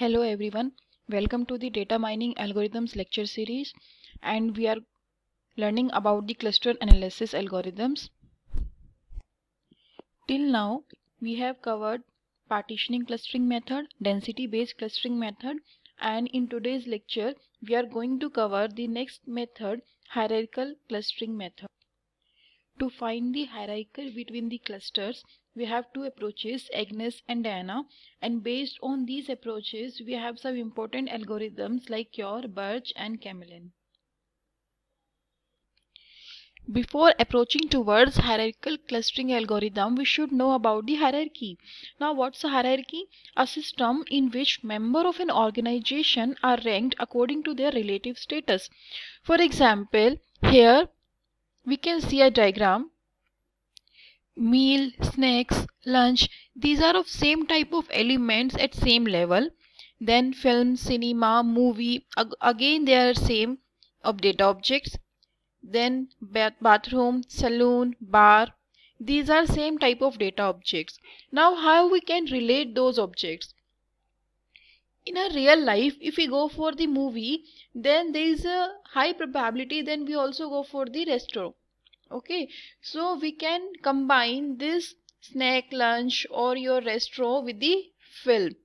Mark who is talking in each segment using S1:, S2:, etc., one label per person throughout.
S1: Hello everyone, welcome to the data mining algorithms lecture series and we are learning about the cluster analysis algorithms. Till now we have covered partitioning clustering method, density based clustering method and in today's lecture we are going to cover the next method hierarchical clustering method. To find the hierarchy between the clusters we have two approaches, Agnes and Diana. And based on these approaches, we have some important algorithms like Cure, Birch and Camelin. Before approaching towards hierarchical clustering algorithm, we should know about the hierarchy. Now what's a hierarchy? A system in which members of an organization are ranked according to their relative status. For example, here we can see a diagram meal, snacks, lunch, these are of same type of elements at same level. Then film, cinema, movie, ag again they are same of data objects. Then bath bathroom, saloon, bar, these are same type of data objects. Now how we can relate those objects? in a real life if we go for the movie then there is a high probability then we also go for the restaurant okay so we can combine this snack lunch or your restro with the film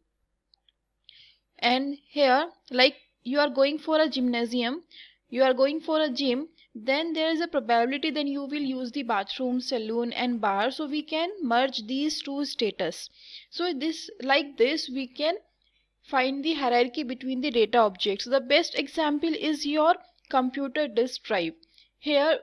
S1: and here like you are going for a gymnasium you are going for a gym then there is a probability then you will use the bathroom saloon and bar so we can merge these two status so this like this we can find the hierarchy between the data objects the best example is your computer disk drive here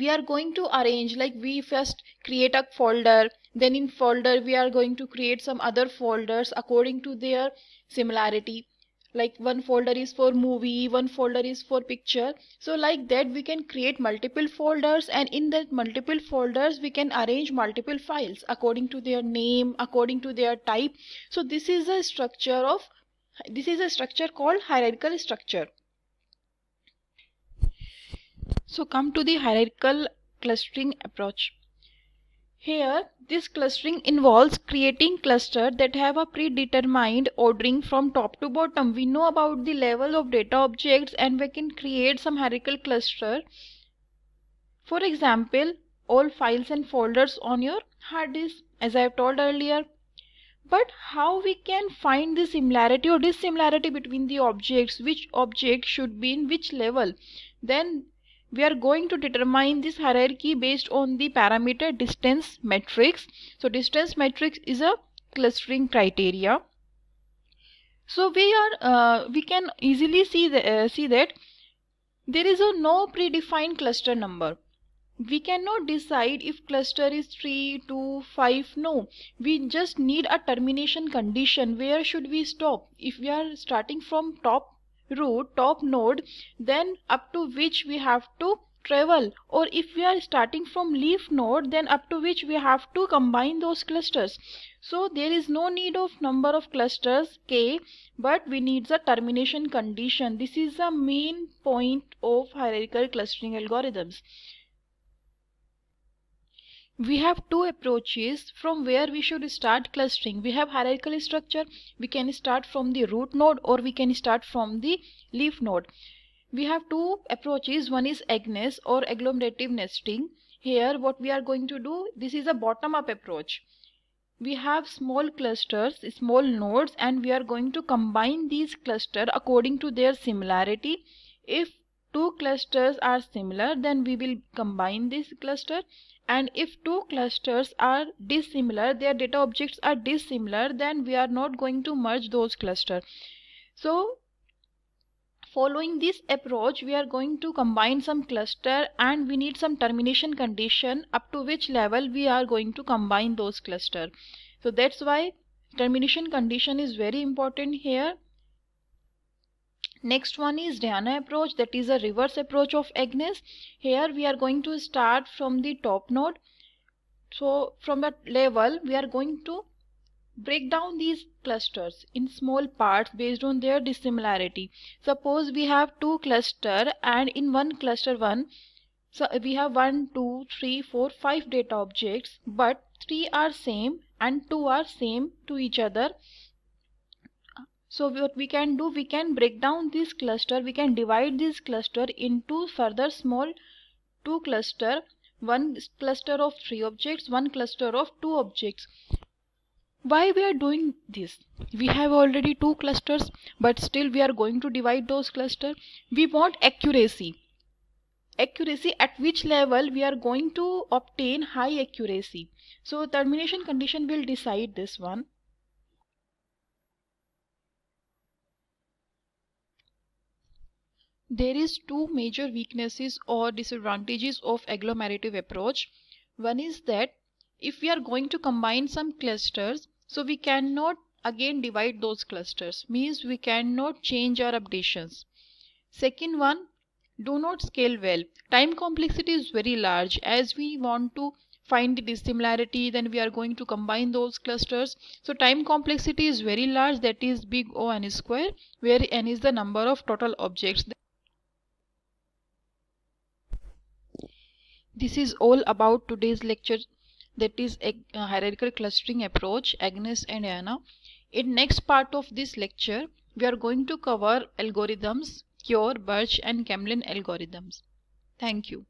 S1: we are going to arrange like we first create a folder then in folder we are going to create some other folders according to their similarity like one folder is for movie one folder is for picture so like that we can create multiple folders and in that multiple folders we can arrange multiple files according to their name according to their type so this is a structure of this is a structure called hierarchical structure so come to the hierarchical clustering approach. Here, this clustering involves creating clusters that have a predetermined ordering from top to bottom. We know about the level of data objects and we can create some hierarchical cluster. For example, all files and folders on your hard disk as I have told earlier. But how we can find the similarity or dissimilarity between the objects, which object should be in which level. Then we are going to determine this hierarchy based on the parameter distance matrix. So distance matrix is a clustering criteria. So we are uh, we can easily see the, uh, see that there is a no predefined cluster number. We cannot decide if cluster is 3, 2, 5, no. We just need a termination condition. Where should we stop? If we are starting from top Root top node then up to which we have to travel or if we are starting from leaf node then up to which we have to combine those clusters so there is no need of number of clusters k but we need the termination condition this is the main point of hierarchical clustering algorithms we have two approaches from where we should start clustering we have hierarchical structure we can start from the root node or we can start from the leaf node we have two approaches one is agnes or agglomerative nesting here what we are going to do this is a bottom up approach we have small clusters small nodes and we are going to combine these cluster according to their similarity if two clusters are similar then we will combine this cluster and if two clusters are dissimilar their data objects are dissimilar then we are not going to merge those clusters. so following this approach we are going to combine some cluster and we need some termination condition up to which level we are going to combine those cluster so that's why termination condition is very important here Next one is Dhyana approach that is a reverse approach of Agnes. Here we are going to start from the top node. So from that level we are going to break down these clusters in small parts based on their dissimilarity. Suppose we have two cluster and in one cluster one so we have one, two, three, four, five data objects but 3 are same and 2 are same to each other so what we can do, we can break down this cluster, we can divide this cluster into further small two cluster, one cluster of three objects, one cluster of two objects. Why we are doing this? We have already two clusters, but still we are going to divide those cluster. We want accuracy. Accuracy at which level we are going to obtain high accuracy. So termination condition will decide this one There is two major weaknesses or disadvantages of agglomerative approach. One is that if we are going to combine some clusters, so we cannot again divide those clusters, means we cannot change our updations. Second one, do not scale well. Time complexity is very large as we want to find the dissimilarity then we are going to combine those clusters so time complexity is very large that is big o n square where n is the number of total objects This is all about today's lecture that is a hierarchical clustering approach Agnes and Anna. In next part of this lecture we are going to cover algorithms, Cure, Birch and Camlin algorithms. Thank you.